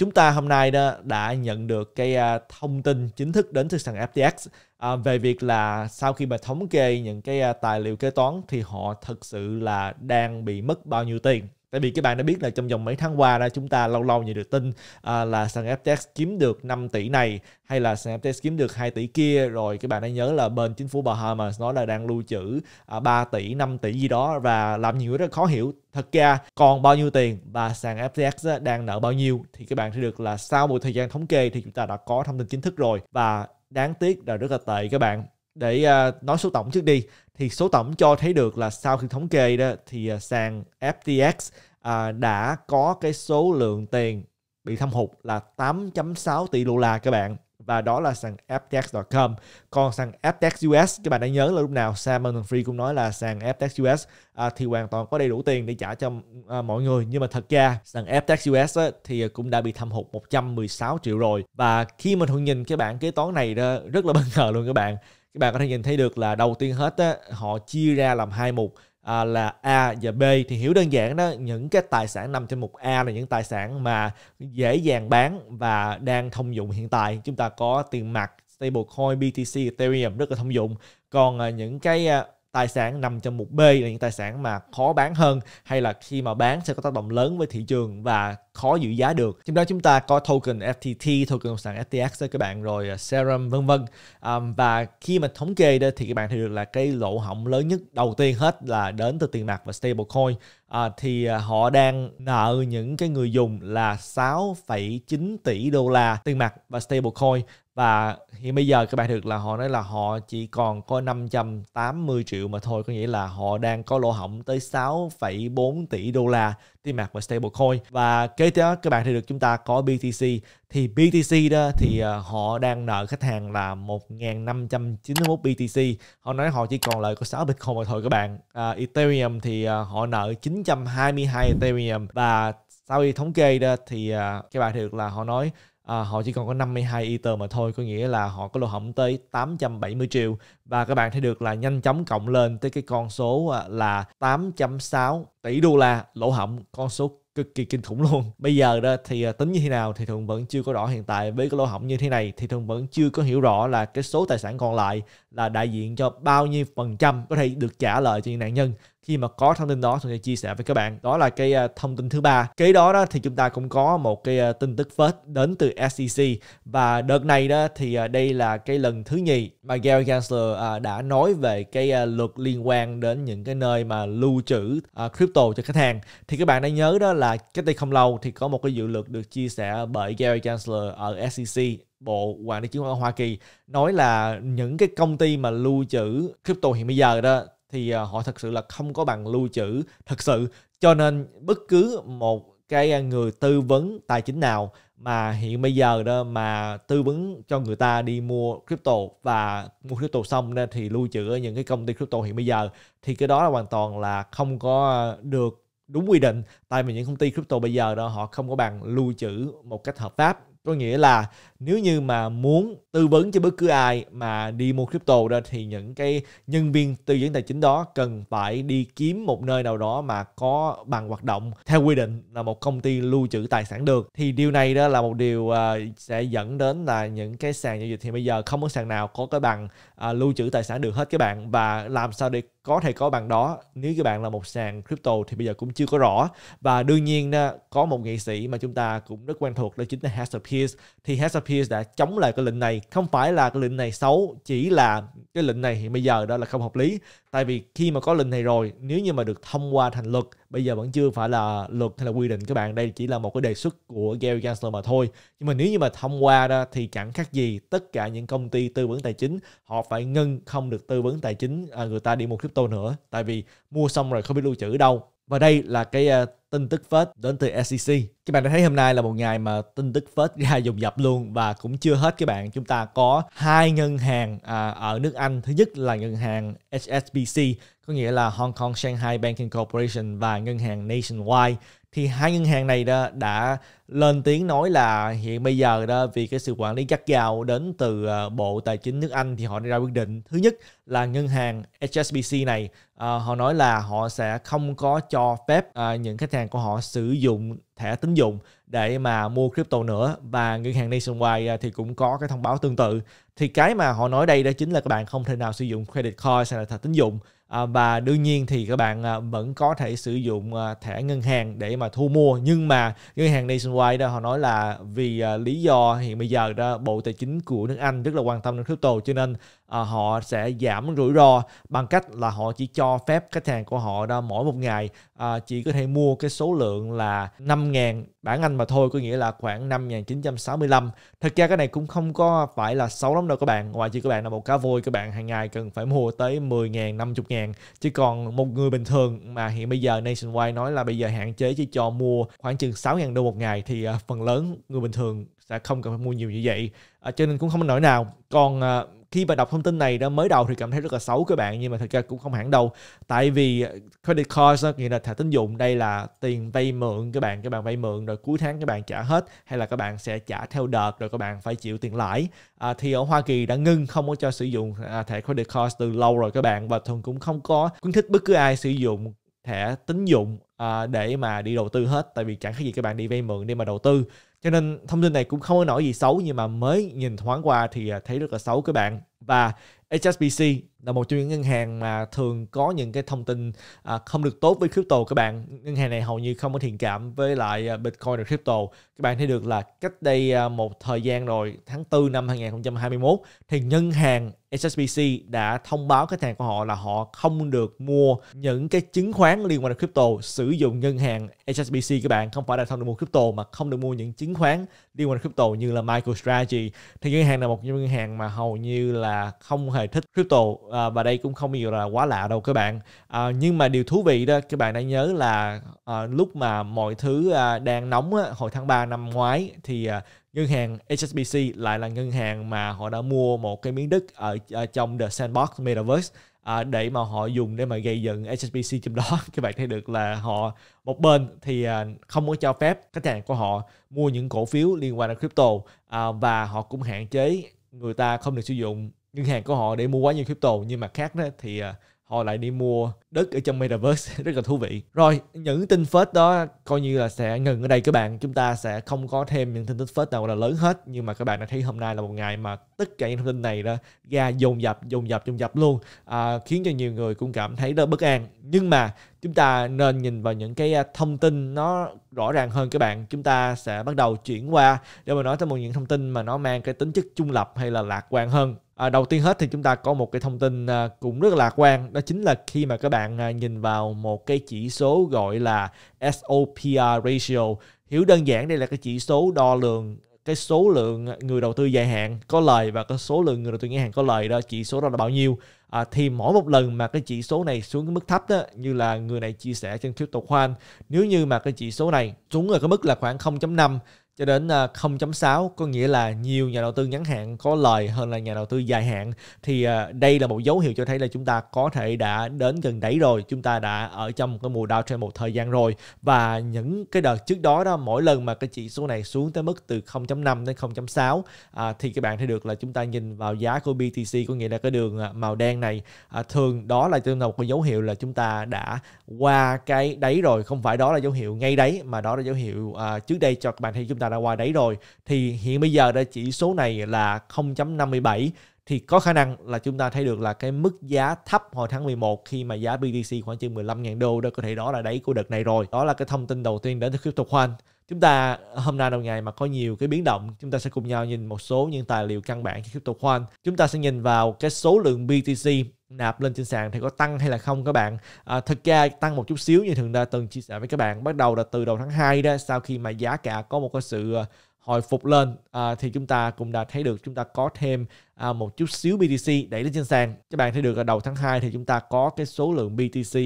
chúng ta hôm nay đó đã nhận được cái à, thông tin chính thức đến từ sàn FTX à, về việc là sau khi mà thống kê những cái à, tài liệu kế toán thì họ thực sự là đang bị mất bao nhiêu tiền Tại vì các bạn đã biết là trong vòng mấy tháng qua đó chúng ta lâu lâu nhận được tin à, là ftx kiếm được 5 tỷ này hay là sàn ftx kiếm được 2 tỷ kia rồi các bạn đã nhớ là bên chính phủ Bahamas nói là đang lưu trữ à, 3 tỷ, 5 tỷ gì đó và làm nhiều rất khó hiểu. Thật ra còn bao nhiêu tiền và sàn FTX đang nợ bao nhiêu thì các bạn sẽ được là sau một thời gian thống kê thì chúng ta đã có thông tin chính thức rồi và đáng tiếc là rất là tệ các bạn để uh, nói số tổng trước đi thì số tổng cho thấy được là sau khi thống kê đó thì à, sàn FTX à, đã có cái số lượng tiền bị thâm hụt là 8.6 tỷ đô la các bạn và đó là sàn ftex.com còn sàn ftex us các bạn đã nhớ là lúc nào Simon Free cũng nói là sàn ftex us à, thì hoàn toàn có đầy đủ tiền để trả cho à, mọi người nhưng mà thật ra sàn ftex us á, thì cũng đã bị thâm hụt 116 triệu rồi và khi mình thuận nhìn cái bảng kế toán này đó, rất là bất ngờ luôn các bạn các bạn có thể nhìn thấy được là đầu tiên hết á, họ chia ra làm hai mục à, là A và B thì hiểu đơn giản đó những cái tài sản nằm trên mục A là những tài sản mà dễ dàng bán và đang thông dụng hiện tại chúng ta có tiền mặt stablecoin BTC Ethereum rất là thông dụng còn à, những cái à, tài sản nằm trong mục B là những tài sản mà khó bán hơn hay là khi mà bán sẽ có tác động lớn với thị trường và khó giữ giá được trong đó chúng ta có token FTT token sàn FTX đó các bạn rồi à, serum vân vân um, và khi mà thống kê đó thì các bạn thấy được là cái lỗ hỏng lớn nhất đầu tiên hết là đến từ tiền mặt và stablecoin à, thì à, họ đang nợ những cái người dùng là 6,9 tỷ đô la tiền mặt và stablecoin và hiện bây giờ các bạn được là họ nói là họ chỉ còn có 580 triệu mà thôi có nghĩa là họ đang có lỗ hỏng tới 6,4 tỷ đô la tiền mặt và stablecoin và kế tiếp các bạn thì được chúng ta có BTC thì BTC đó thì ờ, họ đang nợ khách hàng là 1.591 BTC họ nói họ chỉ còn lại có 6 Bitcoin mà thôi các bạn à, Ethereum thì ờ, họ nợ 922 Ethereum và sau khi thống kê đó thì ờ, các bạn thì được là họ nói à, họ chỉ còn có 52 Ether mà thôi có nghĩa là họ có lỗ hổng tới 870 triệu và các bạn thấy được là nhanh chóng cộng lên tới cái con số à, là 8.6 tỷ đô la lỗ hổng con số cực kỳ kinh khủng luôn bây giờ đó thì à, tính như thế nào thì thường vẫn chưa có rõ hiện tại với cái lỗ hổng như thế này thì thường vẫn chưa có hiểu rõ là cái số tài sản còn lại là đại diện cho bao nhiêu phần trăm có thể được trả lời cho những nạn nhân khi mà có thông tin đó tôi sẽ chia sẻ với các bạn đó là cái à, thông tin thứ ba kế đó, đó thì chúng ta cũng có một cái à, tin tức phết đến từ SEC và đợt này đó thì à, đây là cái lần thứ nhì mà Gary Gensler đã nói về cái luật liên quan đến những cái nơi mà lưu trữ crypto cho khách hàng thì các bạn đã nhớ đó là cách đây không lâu thì có một cái dự luật được chia sẻ bởi Gary Gensler ở SEC bộ quản lý chứng khoán Hoa Kỳ nói là những cái công ty mà lưu trữ crypto hiện bây giờ đó thì à, họ thật sự là không có bằng lưu trữ thật sự cho nên bất cứ một cái người tư vấn tài chính nào mà hiện bây giờ đó mà tư vấn cho người ta đi mua crypto và mua crypto xong nên thì lưu trữ ở những cái công ty crypto hiện bây giờ thì cái đó là hoàn toàn là không có được đúng quy định tại vì những công ty crypto bây giờ đó họ không có bằng lưu trữ một cách hợp pháp có nghĩa là nếu như mà muốn tư vấn cho bất cứ ai mà đi mua crypto đó thì những cái nhân viên tư vấn tài chính đó cần phải đi kiếm một nơi nào đó mà có bằng hoạt động theo quy định là một công ty lưu trữ tài sản được thì điều này đó là một điều uh, sẽ dẫn đến là những cái sàn giao dịch thì bây giờ không có sàn nào có cái bằng uh, lưu trữ tài sản được hết các bạn và làm sao để có thể có bằng đó nếu các bạn là một sàn crypto thì bây giờ cũng chưa có rõ và đương nhiên có một nghệ sĩ mà chúng ta cũng rất quen thuộc đó chính là Hester Pierce thì Hester Pierce đã chống lại cái lệnh này không phải là cái lệnh này xấu chỉ là cái lệnh này hiện bây giờ đó là không hợp lý tại vì khi mà có lệnh này rồi nếu như mà được thông qua thành luật bây giờ vẫn chưa phải là luật hay là quy định các bạn đây chỉ là một cái đề xuất của Gary Gensler mà thôi nhưng mà nếu như mà thông qua đó thì chẳng khác gì tất cả những công ty tư vấn tài chính họ phải ngưng không được tư vấn tài chính à, người ta đi một crypto nữa tại vì mua xong rồi không biết lưu trữ đâu và đây là cái uh, tin tức Fed đến từ SEC. Các bạn đã thấy hôm nay là một ngày mà tin tức Fed ra dồn dập luôn và cũng chưa hết các bạn. Chúng ta có hai ngân hàng à, ở nước Anh. Thứ nhất là ngân hàng HSBC, có nghĩa là Hong Kong Shanghai Banking Corporation và ngân hàng Nationwide thì hai ngân hàng này đó đã lên tiếng nói là hiện bây giờ đó vì cái sự quản lý gắt gao đến từ ờ, bộ tài chính nước Anh thì họ đã ra quyết định thứ nhất là ngân hàng HSBC này uh, họ nói là họ sẽ không có cho phép uh, những khách hàng của họ sử dụng thẻ tín dụng để mà mua crypto nữa và ngân hàng Nationwide thì cũng có cái thông báo tương tự thì cái mà họ nói đây đó chính là các bạn không thể nào sử dụng credit card hay là thẻ tín dụng À, và đương nhiên thì các bạn à, vẫn có thể sử dụng à, thẻ ngân hàng để mà thu mua nhưng mà ngân hàng Nationwide đó họ nói là vì lý do hiện bây giờ đó bộ tài chính của nước Anh rất là quan tâm đến crypto cho nên à, họ sẽ giảm rủi ro bằng cách là họ chỉ cho phép khách hàng của họ đó mỗi một ngày à, chỉ có thể mua cái số lượng là 5.000 bản Anh mà thôi có nghĩa là khoảng 5.965 thật ra cái này cũng không có phải là xấu lắm đâu các bạn ngoài trừ các bạn là một cá vôi các bạn hàng ngày cần phải mua tới 10.000 50.000 chứ còn một người bình thường mà hiện bây giờ Nationwide nói là bây giờ hạn chế chỉ cho mua khoảng chừng 6.000 đô một ngày thì à, phần lớn người bình thường sẽ không cần phải mua nhiều như vậy à, cho nên cũng không có nỗi nào còn à, khi mà đọc thông tin này đó mới đầu thì cảm thấy rất là xấu các bạn nhưng mà thật ra cũng không hẳn đâu tại vì ờ, credit card nghĩa là thẻ tín dụng đây là tiền vay mượn các bạn các bạn vay mượn rồi cuối tháng các bạn trả hết hay là các bạn sẽ trả theo đợt rồi các bạn phải chịu tiền lãi à, thì ở Hoa Kỳ đã ngưng không có cho sử dụng à, thẻ credit card từ lâu rồi các bạn và thường cũng không có khuyến khích bất cứ ai sử dụng thẻ tín dụng à, để mà đi đầu tư hết tại vì chẳng khác gì các bạn đi vay mượn để mà đầu tư cho nên thông tin này cũng không có nổi gì xấu nhưng mà mới nhìn thoáng qua thì à, thấy rất là xấu các bạn và HSBC là một trong những ngân hàng mà thường có những cái thông tin à, không được tốt với crypto các bạn ngân hàng này hầu như không có thiện cảm với lại à, bitcoin và crypto các bạn thấy được là cách đây à, một thời gian rồi tháng 4 năm 2021 thì ngân hàng HSBC đã thông báo khách hàng của họ là họ không được mua những cái chứng khoán liên quan đến crypto sử dụng ngân hàng HSBC các bạn không phải là không được mua crypto mà không được mua những chứng khoán liên quan đến crypto như là MicroStrategy thì ngân hàng là một trong những ngân hàng mà hầu như là không hề thích crypto à, và đây cũng không nhiều là quá lạ đâu các bạn à, nhưng mà điều thú vị đó các bạn đã nhớ là à, lúc mà mọi thứ à, đang nóng á, hồi tháng 3 năm ngoái thì à, ngân hàng HSBC lại là ngân hàng mà họ đã mua một cái miếng đất ở, ở trong The Sandbox Metaverse à, để mà họ dùng để mà gây dựng HSBC trong đó các bạn thấy được là họ một bên thì à, không có cho phép khách hàng của họ mua những cổ phiếu liên quan đến crypto à, và họ cũng hạn chế người ta không được sử dụng ngân hàng của họ để mua quá nhiều crypto nhưng mà khác đó thì à, họ lại đi mua đất ở trong metaverse rất là thú vị rồi những tin phết đó coi như là sẽ ngừng ở đây các bạn chúng ta sẽ không có thêm những tin tức phết nào là lớn hết nhưng mà các bạn đã thấy hôm nay là một ngày mà tất cả những thông tin này đó ra dồn dập dồn dập dồn dập luôn à, khiến cho nhiều người cũng cảm thấy rất bất an nhưng mà chúng ta nên nhìn vào những cái à, thông tin nó rõ ràng hơn các bạn chúng ta sẽ bắt đầu chuyển qua để mà nói tới một những thông tin mà nó mang cái tính chất trung lập hay là lạc quan hơn À, đầu tiên hết thì chúng ta có một cái thông tin à, cũng rất là lạc quan đó chính là khi mà các bạn à, nhìn vào một cái chỉ số gọi là SOPR ratio hiểu đơn giản đây là cái chỉ số đo lường cái số lượng người đầu tư dài hạn có lời và cái số lượng người đầu tư ngắn hạn có lời đó chỉ số đó là bao nhiêu à, thì mỗi một lần mà cái chỉ số này xuống cái mức thấp đó như là người này chia sẻ trên crypto khoan nếu như mà cái chỉ số này xuống ở cái mức là khoảng 0.5 cho đến 0.6 à, có nghĩa là nhiều nhà đầu tư ngắn hạn có lời hơn là nhà đầu tư dài hạn thì à, đây là một dấu hiệu cho thấy là chúng ta có thể đã đến gần đáy rồi chúng ta đã ở trong cái mùa đau trend một thời gian rồi và những cái đợt trước đó đó mỗi lần mà cái chỉ số này xuống tới mức từ 0.5 đến 0.6 à, thì các bạn thấy được là chúng ta nhìn vào giá của BTC có nghĩa là cái đường à, màu đen này à, thường đó là một cái dấu hiệu là chúng ta đã qua cái đáy rồi không phải đó là dấu hiệu ngay đấy mà đó là dấu hiệu à, trước đây cho các bạn thấy chúng ta ra ngoài đấy rồi thì hiện bây giờ đây chỉ số này là 0.57 thì có khả năng là chúng ta thấy được là cái mức giá thấp hồi tháng 11 khi mà giá BTC khoảng chừng 15.000 đô đó có thể đó là đáy của đợt này rồi. Đó là cái thông tin đầu tiên đến từ crypto khoan chúng ta hôm nay đầu ngày mà có nhiều cái biến động chúng ta sẽ cùng nhau nhìn một số những tài liệu căn bản cho crypto coin chúng ta sẽ nhìn vào cái số lượng BTC nạp lên trên sàn thì có tăng hay là không các bạn à, thực ra tăng một chút xíu như thường đã từng chia sẻ với các bạn bắt đầu là từ đầu tháng 2 đó sau khi mà giá cả có một cái sự à, hồi phục lên à, thì chúng ta cũng đã thấy được chúng ta có thêm à, một chút xíu BTC đẩy lên trên sàn các bạn thấy được là đầu tháng 2 thì chúng ta có cái số lượng BTC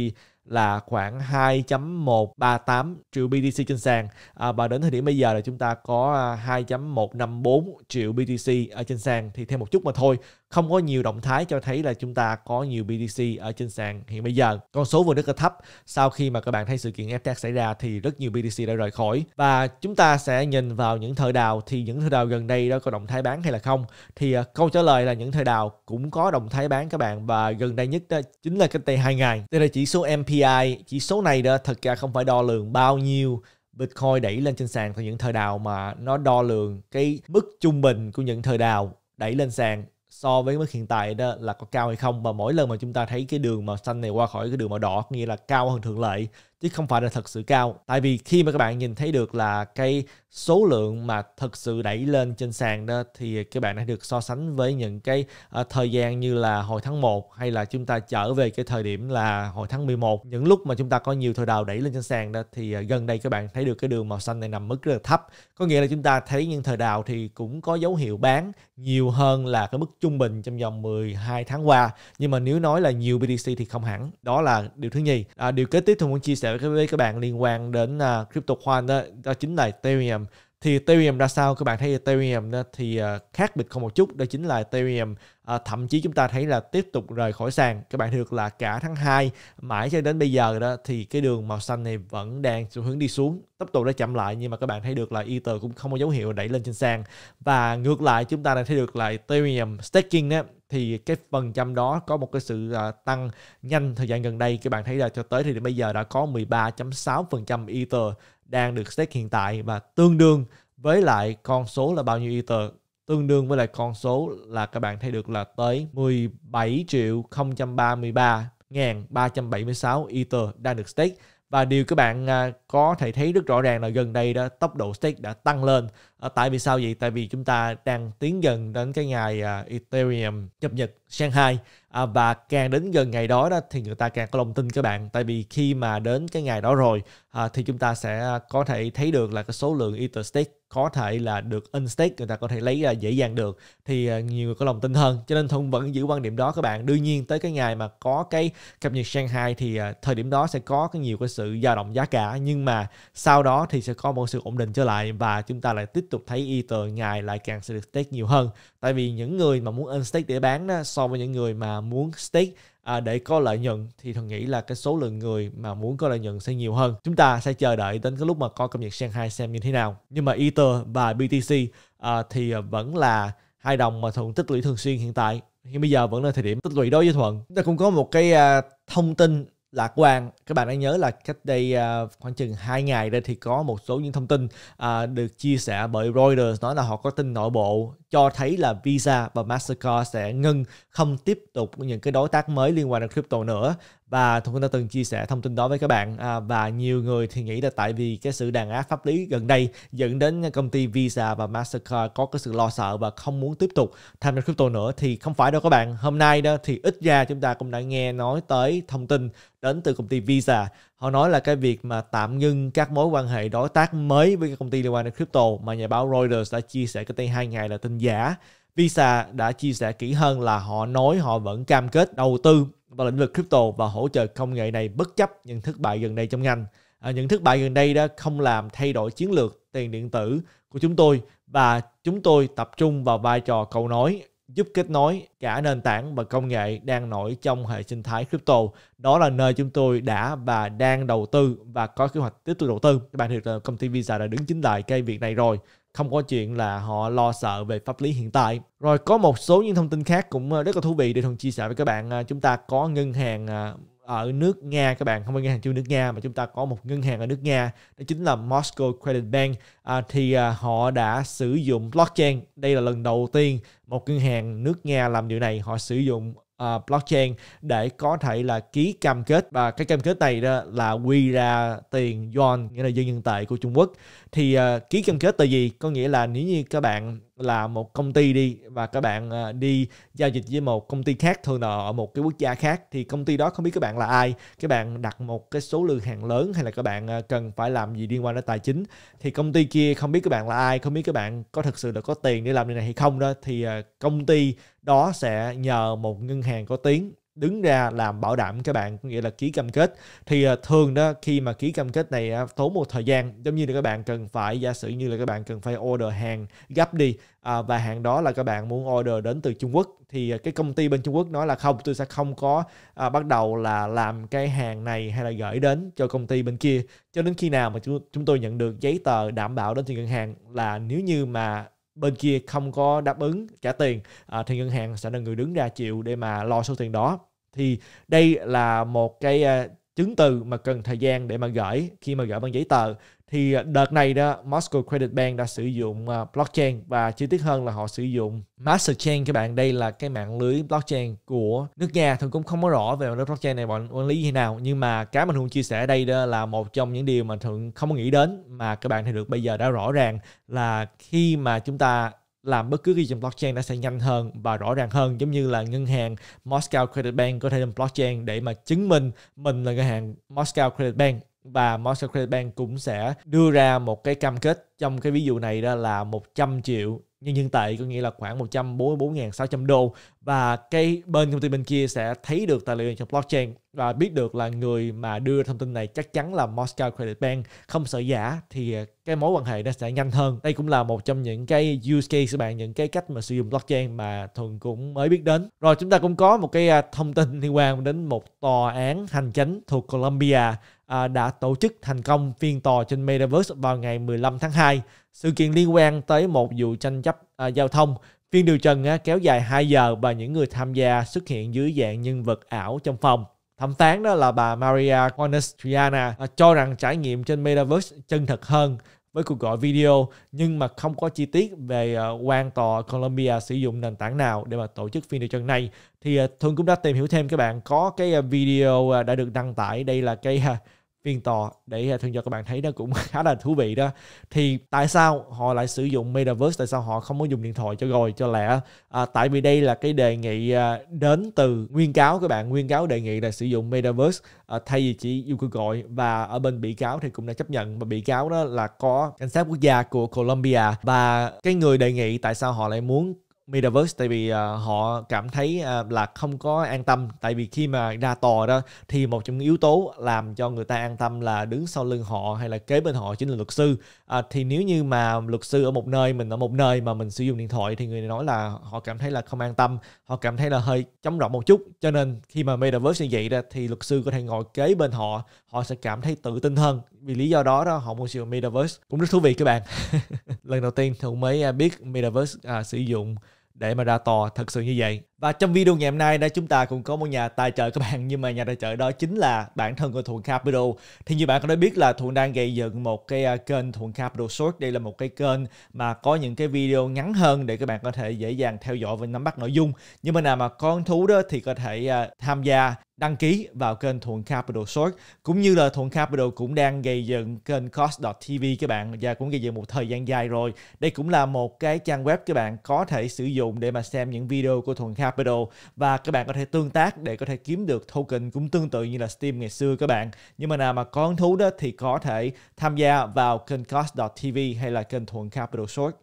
là khoảng 2.138 triệu BTC trên sàn à, và đến thời điểm bây giờ là chúng ta có 2.154 à, triệu BTC ở à, trên sàn thì thêm một chút mà thôi không có nhiều động thái cho thấy là chúng ta có nhiều BTC ở trên sàn hiện bây giờ. Con số vừa rất là thấp. Sau khi mà các bạn thấy sự kiện FTX xảy ra thì rất nhiều BTC đã rời khỏi và chúng ta sẽ nhìn vào những thời đào thì những thời đào gần đây đó có động thái bán hay là không. Thì à, câu trả lời là những thời đào cũng có động thái bán các bạn và gần đây nhất đó chính là cách đây 2 ngày. Đây là chỉ số MPI, chỉ số này đó thật ra không phải đo lường bao nhiêu Bitcoin đẩy lên trên sàn từ những thời đào mà nó đo lường cái mức trung bình của những thời đào đẩy lên sàn so với mức hiện tại đó là có cao hay không và mỗi lần mà chúng ta thấy cái đường màu xanh này qua khỏi cái đường màu đỏ nghĩa là cao hơn thường lệ chứ không phải là thật sự cao tại vì khi mà các bạn nhìn thấy được là cái số lượng mà thật sự đẩy lên trên sàn đó thì các bạn đã được so sánh với những cái uh, thời gian như là hồi tháng 1 hay là chúng ta trở về cái thời điểm là hồi tháng 11 những lúc mà chúng ta có nhiều thời đào đẩy lên trên sàn đó thì uh, gần đây các bạn thấy được cái đường màu xanh này nằm mức rất là thấp có nghĩa là chúng ta thấy những thời đào thì cũng có dấu hiệu bán nhiều hơn là cái mức trung bình trong vòng 12 tháng qua nhưng mà nếu nói là nhiều BTC thì không hẳn đó là điều thứ nhì à, điều kế tiếp tôi muốn chia sẻ với các bạn liên quan đến uh, crypto coin đó, đó chính là Ethereum thì Ethereum ra sao các bạn thấy Ethereum thì à, khác biệt không một chút đó chính là Ethereum à, thậm chí chúng ta thấy là tiếp tục rời khỏi sàn các bạn được là cả tháng 2 mãi cho đến bây giờ đó thì cái đường màu xanh này vẫn đang xu hướng đi xuống tốc độ đã chậm lại nhưng mà các bạn thấy được là Ether cũng không có dấu hiệu đẩy lên trên sàn và ngược lại chúng ta đã thấy được là Ethereum staking đó, thì cái phần trăm đó có một cái sự à, tăng nhanh thời gian gần đây các bạn thấy là cho tới thì bây giờ đã có 13.6% Ether đang được stake hiện tại và tương đương với lại con số là bao nhiêu Ether tương đương với lại con số là các bạn thấy được là tới 17 triệu 033 ngàn 376 Ether đang được stake và điều các bạn à, có thể thấy rất rõ ràng là gần đây đó tốc độ stake đã tăng lên ờ, tại vì sao vậy tại vì chúng ta đang tiến gần đến cái ngày à, Ethereum cập nhật Shanghai ờ, và càng đến gần ngày đó đó thì người ta càng có lòng tin các bạn tại vì khi mà đến cái ngày đó rồi ờ, thì chúng ta sẽ à, có thể thấy được là cái số lượng Ether stake có thể là được unstake người ta có thể lấy ra à, dễ dàng được thì à, nhiều người có lòng tin hơn cho nên thông vẫn giữ quan điểm đó các bạn đương nhiên tới cái ngày mà có cái cập nhật Shanghai thì à, thời điểm đó sẽ có cái nhiều cái sự dao động giá cả nhưng mà sau đó thì sẽ có một sự ổn định trở lại và chúng ta lại tiếp tục thấy y tờ ngày lại càng sẽ được stake nhiều hơn tại vì những người mà muốn unstake để bán đó, so với những người mà muốn stake à, để có lợi nhuận thì thần nghĩ là cái số lượng người mà muốn có lợi nhuận sẽ nhiều hơn chúng ta sẽ chờ đợi đến cái lúc mà có cập nhật Shanghai xem như thế nào nhưng mà Ether và BTC à, thì vẫn là hai đồng mà thuận tích lũy thường xuyên hiện tại hiện bây giờ vẫn là thời điểm tích lũy đối với thuận chúng ta cũng có một cái à, thông tin lạc quan các bạn đã nhớ là cách đây uh, khoảng chừng 2 ngày đây thì có một số những thông tin uh, được chia sẻ bởi Reuters nói là họ có tin nội bộ cho thấy là Visa và Mastercard sẽ ngưng không tiếp tục những cái đối tác mới liên quan đến crypto nữa và Thuận đã từng chia sẻ thông tin đó với các bạn à, và nhiều người thì nghĩ là tại vì cái sự đàn áp pháp lý gần đây dẫn đến công ty Visa và Mastercard có cái sự lo sợ và không muốn tiếp tục tham gia crypto nữa thì không phải đâu các bạn hôm nay đó thì ít ra chúng ta cũng đã nghe nói tới thông tin đến từ công ty Visa họ nói là cái việc mà tạm ngưng các mối quan hệ đối tác mới với các công ty liên quan đến crypto mà nhà báo Reuters đã chia sẻ cách đây hai ngày là tin giả Visa đã chia sẻ kỹ hơn là họ nói họ vẫn cam kết đầu tư vào lĩnh vực crypto và hỗ trợ công nghệ này bất chấp những thất bại gần đây trong ngành. À, những thất bại gần đây đã không làm thay đổi chiến lược tiền điện tử của chúng tôi và chúng tôi tập trung vào vai trò cầu nối giúp kết nối cả nền tảng và công nghệ đang nổi trong hệ sinh thái crypto. Đó là nơi chúng tôi đã và đang đầu tư và có kế hoạch tiếp tục đầu tư. Các bạn hiểu công ty Visa đã đứng chính lại cái việc này rồi không có chuyện là họ lo sợ về pháp lý hiện tại. Rồi có một số những thông tin khác cũng ờ, rất là thú vị để Thuận chia sẻ với các bạn. Ờ, chúng ta có ngân hàng ờ, ở nước Nga các bạn không phải ngân hàng chung nước Nga mà chúng ta có một ngân hàng ở nước Nga đó chính là Moscow Credit Bank à, thì à, họ đã sử dụng blockchain đây là lần đầu tiên một ngân hàng nước Nga làm điều này họ sử dụng Ờ, blockchain để có thể là ký cam kết và cái cam kết này đó là quy ra tiền yuan nghĩa là dân nhân tệ của Trung Quốc thì uh, ký cam kết từ gì có nghĩa là nếu như các bạn là một công ty đi và các bạn à, đi giao dịch với một công ty khác thường là ở một cái quốc gia khác thì công ty đó không biết các bạn là ai các bạn đặt một cái số lượng hàng lớn hay là các bạn à, cần phải làm gì liên quan đến tài chính thì công ty kia không biết các bạn là ai không biết các bạn có thực sự là có tiền để làm điều này hay không đó thì à, công ty đó sẽ nhờ một ngân hàng có tiếng đứng ra làm bảo đảm các bạn nghĩa là ký cam kết thì à, thường đó khi mà ký cam kết này à, tốn một thời gian giống như là các bạn cần phải giả sử như là các bạn cần phải order hàng gấp đi à, và hàng đó là các bạn muốn order đến từ Trung Quốc thì cái công ty bên Trung Quốc nói là không tôi sẽ không có bắt đầu là làm cái hàng này hay là gửi đến cho công ty bên kia cho đến khi nào mà chúng tôi nhận được giấy tờ đảm bảo đến từ ngân hàng là nếu như mà bên kia không có đáp ứng trả tiền à, thì ngân hàng sẽ là người đứng ra chịu để mà lo số tiền đó thì đây là một cái à, chứng từ mà cần thời gian để mà gửi khi mà gửi bằng giấy tờ thì à, đợt này đó Moscow Credit Bank đã sử dụng à, blockchain và chi tiết hơn là họ sử dụng Masterchain các bạn đây là cái mạng lưới blockchain của nước nhà thường cũng không có rõ về lớp blockchain này bọn quản lý như thế nào nhưng mà cái mình thường chia sẻ đây đó là một trong những điều mà thường không có nghĩ đến mà các bạn thì được bây giờ đã rõ ràng là khi mà chúng ta làm bất cứ cái gì trong blockchain nó sẽ nhanh hơn và rõ ràng hơn giống như là ngân hàng Moscow Credit Bank có thể dùng blockchain để mà chứng minh mình là ngân hàng Moscow Credit Bank và Credit Bank cũng sẽ đưa ra một cái cam kết trong cái ví dụ này đó là 100 triệu nhân dân tệ có nghĩa là khoảng 144.600 đô và cái bên công ty bên kia sẽ thấy được tài liệu trong blockchain và biết được là người mà đưa thông tin này chắc chắn là Moscow Credit Bank không sợ giả thì cái mối quan hệ nó sẽ nhanh hơn. Đây cũng là một trong những cái use case các bạn, những cái cách mà sử dụng blockchain mà Thuần cũng mới biết đến. Rồi chúng ta cũng có một cái à, thông tin liên quan đến một tòa án hành chính thuộc Colombia à, đã tổ chức thành công phiên tòa trên Metaverse vào ngày 15 tháng 2. Sự kiện liên quan tới một vụ tranh chấp à, giao thông. Phiên điều trần à, kéo dài 2 giờ và những người tham gia xuất hiện dưới dạng nhân vật ảo trong phòng. Thẩm phán đó là bà Maria Cornestriana à, cho rằng trải nghiệm trên Metaverse chân thật hơn với cuộc gọi video nhưng mà không có chi tiết về ờ, quan tòa Colombia sử dụng nền tảng nào để mà tổ chức phiên điều trần này thì ờ, Thương cũng đã tìm hiểu thêm các bạn có cái ờ, video đã được đăng tải đây là cái viên Vintor để à, thường cho các bạn thấy nó cũng khá là thú vị đó thì tại sao họ lại sử dụng Metaverse tại sao họ không muốn dùng điện thoại cho rồi cho lẽ à, tại vì đây là cái đề nghị à, đến từ nguyên cáo các bạn nguyên cáo đề nghị là sử dụng Metaverse à, thay vì chỉ Google gọi và ở bên bị cáo thì cũng đã chấp nhận và bị cáo đó là có cảnh sát quốc gia của Colombia và cái người đề nghị tại sao họ lại muốn Metaverse tại vì uh, họ cảm thấy uh, là không có an tâm tại vì khi mà ra tòa đó thì một trong những yếu tố làm cho người ta an tâm là đứng sau lưng họ hay là kế bên họ chính là luật sư uh, thì nếu như mà luật sư ở một nơi mình ở một nơi mà mình sử dụng điện thoại thì người này nói là họ cảm thấy là không an tâm họ cảm thấy là hơi chống rộng một chút cho nên khi mà Metaverse như vậy đó thì luật sư có thể ngồi kế bên họ họ sẽ cảm thấy tự tin hơn vì lý do đó đó họ mua sử metaverse cũng rất thú vị các bạn lần đầu tiên thuận mới à, biết metaverse à, sử dụng để mà ra tòa thật sự như vậy và trong video ngày hôm nay đó chúng ta cũng có một nhà tài trợ các bạn nhưng mà nhà tài trợ đó chính là bản thân của Thuận Capital. Thì như bạn có đã biết là Thuận đang gây dựng một cái à, kênh Thuận Capital Short. Đây là một cái kênh mà có những cái video ngắn hơn để các bạn có thể dễ dàng theo dõi và nắm bắt nội dung. Nhưng mà nào mà con thú đó thì có thể à, tham gia đăng ký vào kênh Thuận Capital Short cũng như là Thuận Capital cũng đang gây dựng kênh cost.tv các bạn và cũng gây dựng một thời gian dài rồi. Đây cũng là một cái trang web các bạn có thể sử dụng để mà xem những video của Thuận Capital Capital và các bạn có thể tương tác để có thể kiếm được token cũng tương tự như là Steam ngày xưa các bạn. Nhưng mà nào mà có hứng thú đó thì có thể tham gia vào kênh Cost.tv hay là kênh Thuận Capital Short.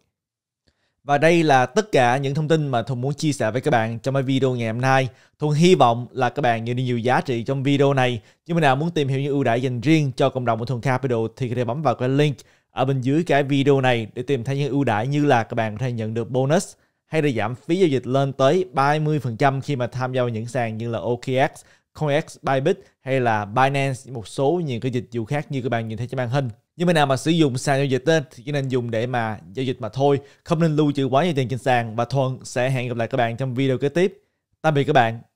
Và đây là tất cả những thông tin mà Thuận muốn chia sẻ với các bạn trong cái video ngày hôm nay. Thuận hy vọng là các bạn nhận được nhiều giá trị trong video này. nhưng mà nào muốn tìm hiểu những ưu đãi dành riêng cho cộng đồng của Thuận Capital thì có thể bấm vào cái link ở bên dưới cái video này để tìm thấy những ưu đãi như là các bạn có thể nhận được bonus hay là giảm phí giao dịch lên tới 30% khi mà tham gia những sàn như là OKX, CoinX, Bybit hay là Binance, một số những cái dịch vụ khác như các bạn nhìn thấy trên màn hình. Nhưng mà nào mà sử dụng sàn giao dịch ấy, thì chỉ nên dùng để mà giao dịch mà thôi, không nên lưu trữ quá nhiều tiền trên sàn và Thuận sẽ hẹn gặp lại các bạn trong video kế tiếp. Tạm biệt các bạn.